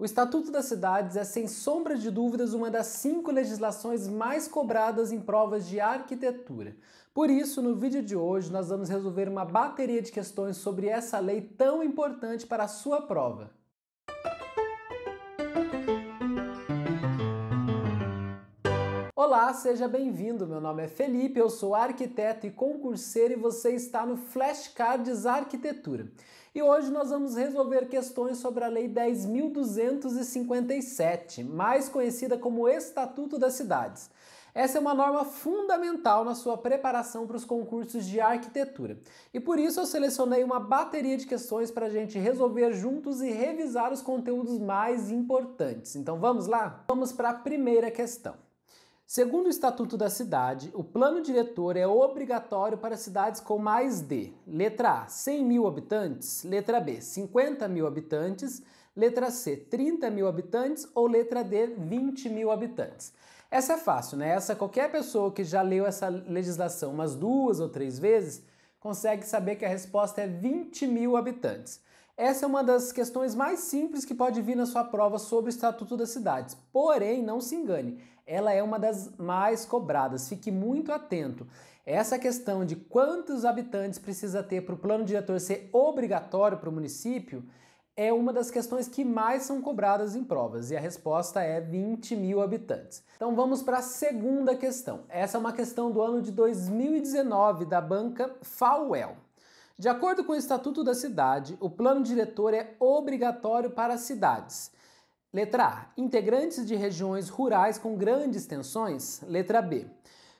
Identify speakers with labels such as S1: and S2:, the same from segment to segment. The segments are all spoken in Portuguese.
S1: O Estatuto das Cidades é, sem sombra de dúvidas, uma das cinco legislações mais cobradas em provas de arquitetura. Por isso, no vídeo de hoje, nós vamos resolver uma bateria de questões sobre essa lei tão importante para a sua prova. Olá, seja bem-vindo. Meu nome é Felipe, eu sou arquiteto e concurseiro e você está no Flashcards Arquitetura. E hoje nós vamos resolver questões sobre a Lei 10.257, mais conhecida como Estatuto das Cidades. Essa é uma norma fundamental na sua preparação para os concursos de arquitetura. E por isso eu selecionei uma bateria de questões para a gente resolver juntos e revisar os conteúdos mais importantes. Então vamos lá? Vamos para a primeira questão. Segundo o Estatuto da Cidade, o plano diretor é obrigatório para cidades com mais de letra A, 100 mil habitantes, letra B, 50 mil habitantes, letra C, 30 mil habitantes ou letra D, 20 mil habitantes. Essa é fácil, né? Essa qualquer pessoa que já leu essa legislação umas duas ou três vezes consegue saber que a resposta é 20 mil habitantes. Essa é uma das questões mais simples que pode vir na sua prova sobre o Estatuto das Cidades. Porém, não se engane, ela é uma das mais cobradas. Fique muito atento. Essa questão de quantos habitantes precisa ter para o plano diretor ser obrigatório para o município é uma das questões que mais são cobradas em provas e a resposta é 20 mil habitantes. Então vamos para a segunda questão. Essa é uma questão do ano de 2019 da banca Falwell. De acordo com o Estatuto da Cidade, o plano diretor é obrigatório para as cidades. Letra A. Integrantes de regiões rurais com grandes tensões. Letra B.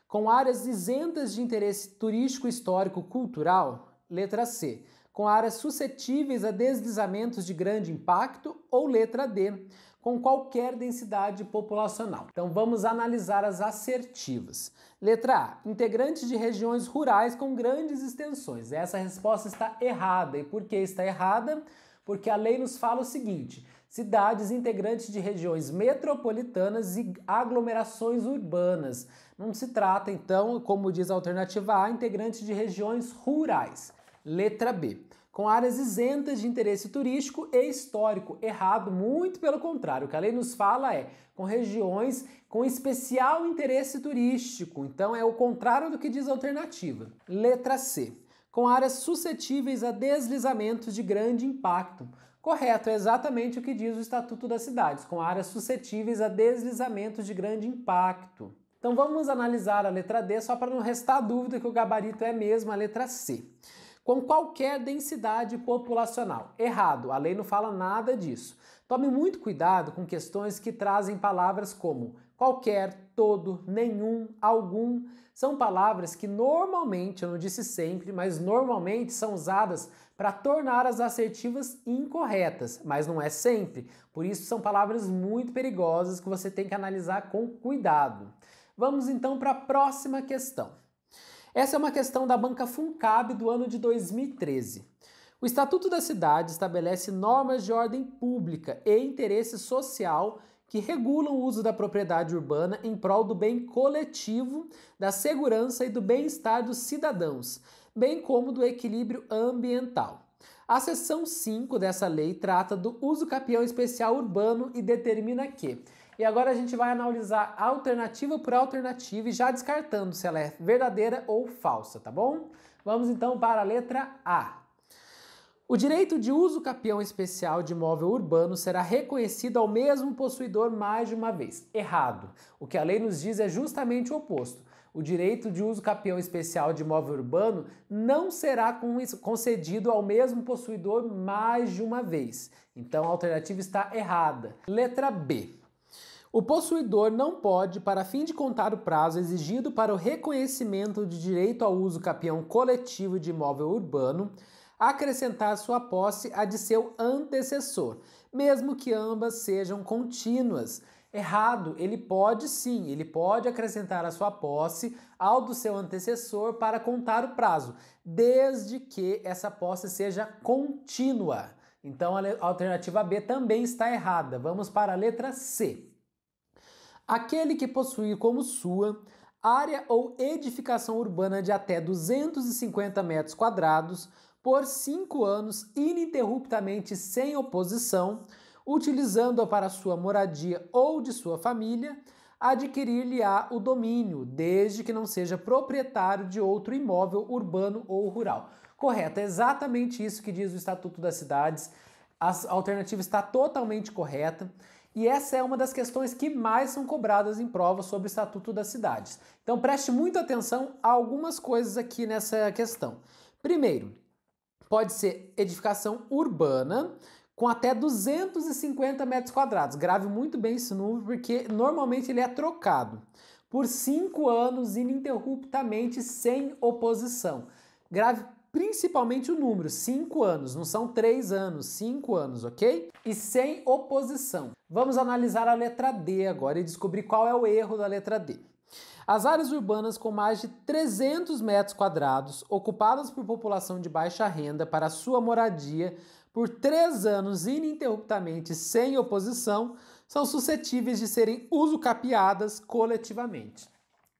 S1: Com áreas isentas de interesse turístico, histórico, cultural. Letra C com áreas suscetíveis a deslizamentos de grande impacto, ou letra D, com qualquer densidade populacional. Então vamos analisar as assertivas. Letra A, integrantes de regiões rurais com grandes extensões. Essa resposta está errada. E por que está errada? Porque a lei nos fala o seguinte: cidades integrantes de regiões metropolitanas e aglomerações urbanas. Não se trata, então, como diz a alternativa A, integrantes de regiões rurais. Letra B com áreas isentas de interesse turístico e histórico. Errado, muito pelo contrário. O que a lei nos fala é com regiões com especial interesse turístico. Então é o contrário do que diz a alternativa. Letra C. Com áreas suscetíveis a deslizamentos de grande impacto. Correto, é exatamente o que diz o Estatuto das Cidades, com áreas suscetíveis a deslizamentos de grande impacto. Então vamos analisar a letra D só para não restar dúvida que o gabarito é mesmo a letra C com qualquer densidade populacional. Errado, a lei não fala nada disso. Tome muito cuidado com questões que trazem palavras como qualquer, todo, nenhum, algum. São palavras que normalmente, eu não disse sempre, mas normalmente são usadas para tornar as assertivas incorretas, mas não é sempre. Por isso são palavras muito perigosas que você tem que analisar com cuidado. Vamos então para a próxima questão. Essa é uma questão da banca Funcab do ano de 2013. O Estatuto da Cidade estabelece normas de ordem pública e interesse social que regulam o uso da propriedade urbana em prol do bem coletivo, da segurança e do bem-estar dos cidadãos, bem como do equilíbrio ambiental. A seção 5 dessa lei trata do uso capião especial urbano e determina que e agora a gente vai analisar alternativa por alternativa e já descartando se ela é verdadeira ou falsa, tá bom? Vamos então para a letra A. O direito de uso capião especial de imóvel urbano será reconhecido ao mesmo possuidor mais de uma vez. Errado. O que a lei nos diz é justamente o oposto. O direito de uso capião especial de imóvel urbano não será concedido ao mesmo possuidor mais de uma vez. Então a alternativa está errada. Letra B. O possuidor não pode, para fim de contar o prazo exigido para o reconhecimento de direito ao uso capião coletivo de imóvel urbano, acrescentar sua posse à de seu antecessor, mesmo que ambas sejam contínuas. Errado, ele pode sim, ele pode acrescentar a sua posse ao do seu antecessor para contar o prazo, desde que essa posse seja contínua. Então a alternativa B também está errada. Vamos para a letra C. Aquele que possuir como sua área ou edificação urbana de até 250 metros quadrados por cinco anos ininterruptamente sem oposição, utilizando-a para sua moradia ou de sua família, adquirir-lhe-á o domínio, desde que não seja proprietário de outro imóvel urbano ou rural. Correto, é exatamente isso que diz o Estatuto das Cidades. A alternativa está totalmente correta. E essa é uma das questões que mais são cobradas em provas sobre o Estatuto das Cidades. Então preste muita atenção a algumas coisas aqui nessa questão. Primeiro, pode ser edificação urbana com até 250 metros quadrados. Grave muito bem esse número, porque normalmente ele é trocado por cinco anos ininterruptamente sem oposição. Grave principalmente o número, 5 anos, não são 3 anos, 5 anos, ok? E sem oposição. Vamos analisar a letra D agora e descobrir qual é o erro da letra D. As áreas urbanas com mais de 300 metros quadrados, ocupadas por população de baixa renda para sua moradia por três anos ininterruptamente sem oposição, são suscetíveis de serem usucapiadas coletivamente.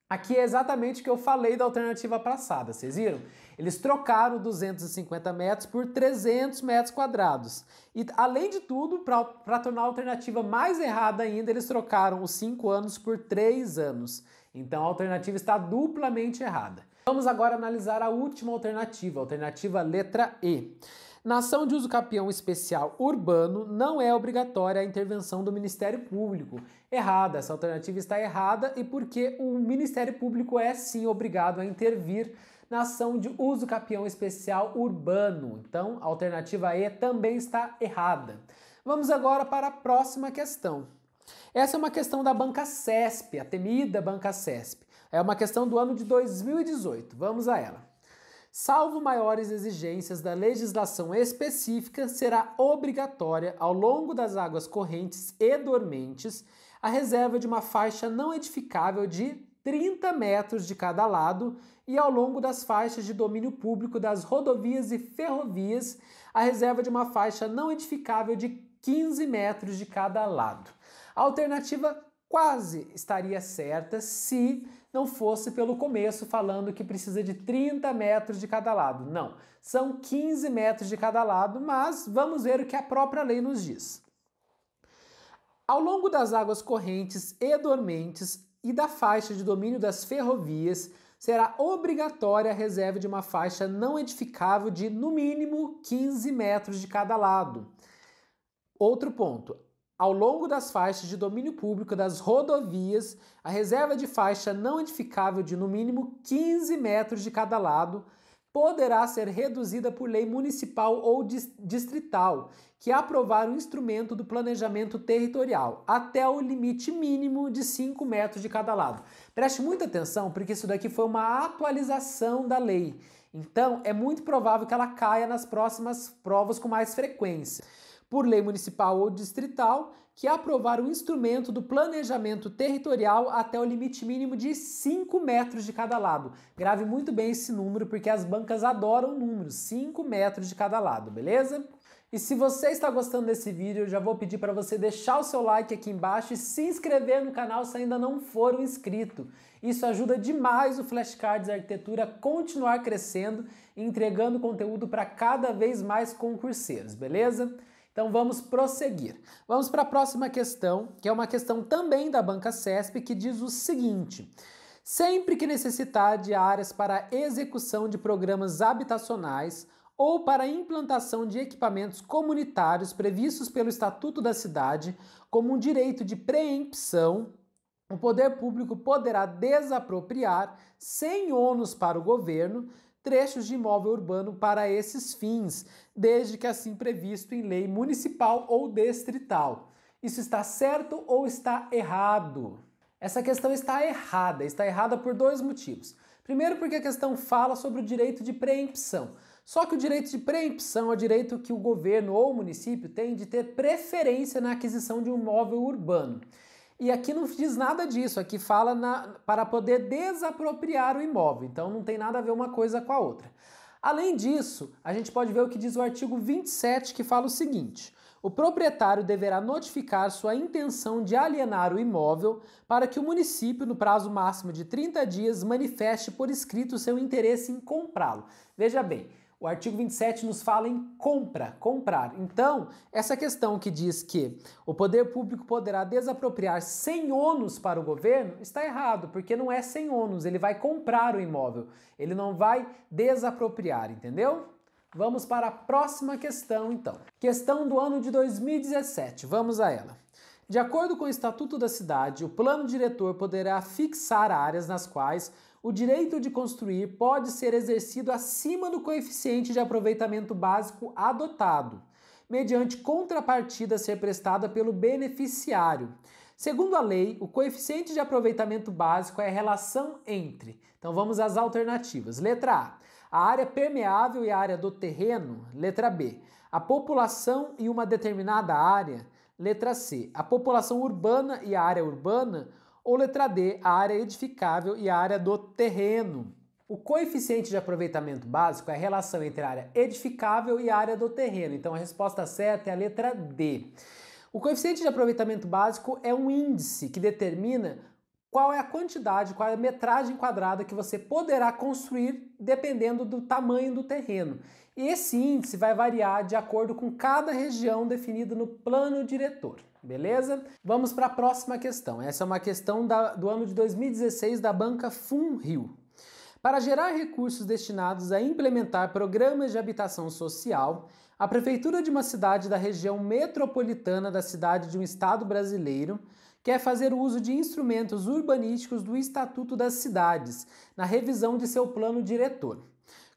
S1: Aqui é exatamente o que eu falei da alternativa passada, vocês viram? Eles trocaram 250 metros por 300 metros quadrados. E além de tudo, para tornar a alternativa mais errada ainda, eles trocaram os 5 anos por 3 anos. Então a alternativa está duplamente errada. Vamos agora analisar a última alternativa, a alternativa letra E. Na ação de uso capião especial urbano, não é obrigatória a intervenção do Ministério Público. Errada, essa alternativa está errada e porque o Ministério Público é sim obrigado a intervir na ação de uso capião especial urbano. Então, a alternativa E também está errada. Vamos agora para a próxima questão. Essa é uma questão da banca CESP, a temida banca CESP. É uma questão do ano de 2018. Vamos a ela. Salvo maiores exigências da legislação específica, será obrigatória, ao longo das águas correntes e dormentes, a reserva de uma faixa não edificável de 30 metros de cada lado e ao longo das faixas de domínio público das rodovias e ferrovias, a reserva de uma faixa não edificável de 15 metros de cada lado. A alternativa quase estaria certa se não fosse pelo começo falando que precisa de 30 metros de cada lado. Não, são 15 metros de cada lado, mas vamos ver o que a própria lei nos diz. Ao longo das águas correntes e dormentes, e da faixa de domínio das ferrovias, será obrigatória a reserva de uma faixa não edificável de, no mínimo, 15 metros de cada lado. Outro ponto. Ao longo das faixas de domínio público das rodovias, a reserva de faixa não edificável de, no mínimo, 15 metros de cada lado poderá ser reduzida por lei municipal ou distrital, que aprovar o instrumento do planejamento territorial, até o limite mínimo de 5 metros de cada lado. Preste muita atenção, porque isso daqui foi uma atualização da lei. Então, é muito provável que ela caia nas próximas provas com mais frequência. Por lei municipal ou distrital, que aprovar o instrumento do planejamento territorial até o limite mínimo de 5 metros de cada lado. Grave muito bem esse número, porque as bancas adoram números, 5 metros de cada lado, beleza? E se você está gostando desse vídeo, eu já vou pedir para você deixar o seu like aqui embaixo e se inscrever no canal se ainda não for um inscrito. Isso ajuda demais o Flashcards Arquitetura continuar crescendo e entregando conteúdo para cada vez mais concurseiros, beleza? Então vamos prosseguir. Vamos para a próxima questão, que é uma questão também da banca CESP, que diz o seguinte: sempre que necessitar de áreas para execução de programas habitacionais ou para implantação de equipamentos comunitários previstos pelo Estatuto da Cidade como um direito de preempção, o poder público poderá desapropriar, sem ônus para o governo, trechos de imóvel urbano para esses fins, desde que assim previsto em lei municipal ou distrital. Isso está certo ou está errado? Essa questão está errada. Está errada por dois motivos. Primeiro, porque a questão fala sobre o direito de preempção. Só que o direito de preempção é o direito que o governo ou o município tem de ter preferência na aquisição de um imóvel urbano. E aqui não diz nada disso, aqui fala na, para poder desapropriar o imóvel, então não tem nada a ver uma coisa com a outra. Além disso, a gente pode ver o que diz o artigo 27, que fala o seguinte: o proprietário deverá notificar sua intenção de alienar o imóvel para que o município, no prazo máximo de 30 dias, manifeste por escrito seu interesse em comprá-lo. Veja bem, o artigo 27 nos fala em compra, comprar. Então, essa questão que diz que o poder público poderá desapropriar sem ônus para o governo está errado, porque não é sem ônus, ele vai comprar o imóvel, ele não vai desapropriar, entendeu? Vamos para a próxima questão, então. Questão do ano de 2017, vamos a ela. De acordo com o Estatuto da Cidade, o plano diretor poderá fixar áreas nas quais o direito de construir pode ser exercido acima do coeficiente de aproveitamento básico adotado, mediante contrapartida a ser prestada pelo beneficiário. Segundo a lei, o coeficiente de aproveitamento básico é a relação entre. Então vamos às alternativas. Letra A, a área permeável e a área do terreno. Letra B, a população e uma determinada área. Letra C, a população urbana e a área urbana ou letra D, a área edificável e a área do terreno. O coeficiente de aproveitamento básico é a relação entre a área edificável e a área do terreno. Então a resposta certa é a letra D. O coeficiente de aproveitamento básico é um índice que determina qual é a quantidade, qual é a metragem quadrada que você poderá construir dependendo do tamanho do terreno. Esse índice vai variar de acordo com cada região definida no plano diretor. Beleza? Vamos para a próxima questão. Essa é uma questão da, do ano de 2016 da banca Funrio. Para gerar recursos destinados a implementar programas de habitação social, a prefeitura de uma cidade da região metropolitana da cidade de um estado brasileiro quer fazer uso de instrumentos urbanísticos do Estatuto das Cidades na revisão de seu plano diretor.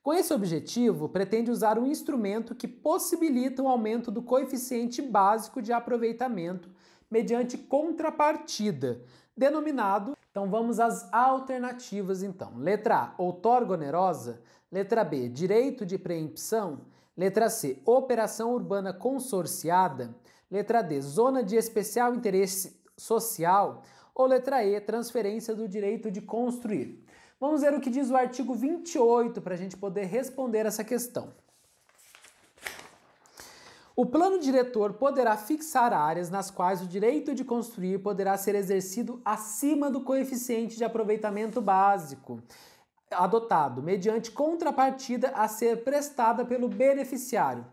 S1: Com esse objetivo, pretende usar um instrumento que possibilita o aumento do coeficiente básico de aproveitamento mediante contrapartida, denominado. Então vamos às alternativas então. Letra A, outorga onerosa, letra B, direito de preempção, letra C, operação urbana consorciada, letra D, zona de especial interesse social, ou letra E, transferência do direito de construir. Vamos ver o que diz o artigo 28 para a gente poder responder essa questão. O plano diretor poderá fixar áreas nas quais o direito de construir poderá ser exercido acima do coeficiente de aproveitamento básico adotado, mediante contrapartida a ser prestada pelo beneficiário.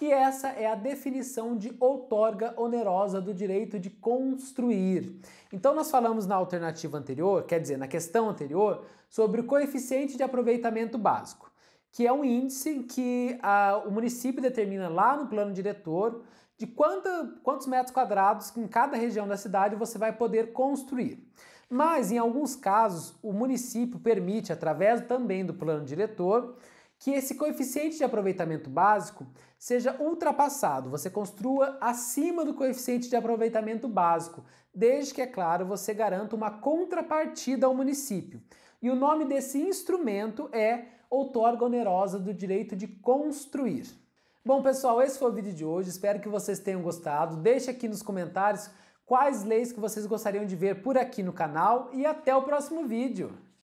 S1: E essa é a definição de outorga onerosa do direito de construir. Então, nós falamos na alternativa anterior, quer dizer, na questão anterior, sobre o coeficiente de aproveitamento básico, que é um índice que a, ah, o município determina lá no plano diretor de quantos metros quadrados em cada região da cidade você vai poder construir. Mas, em alguns casos, o município permite, através também do plano diretor, que esse coeficiente de aproveitamento básico seja ultrapassado, você construa acima do coeficiente de aproveitamento básico, desde que, é claro, você garanta uma contrapartida ao município. E o nome desse instrumento é outorga onerosa do direito de construir. Bom, pessoal, esse foi o vídeo de hoje. Espero que vocês tenham gostado. Deixe aqui nos comentários quais leis que vocês gostariam de ver por aqui no canal e até o próximo vídeo.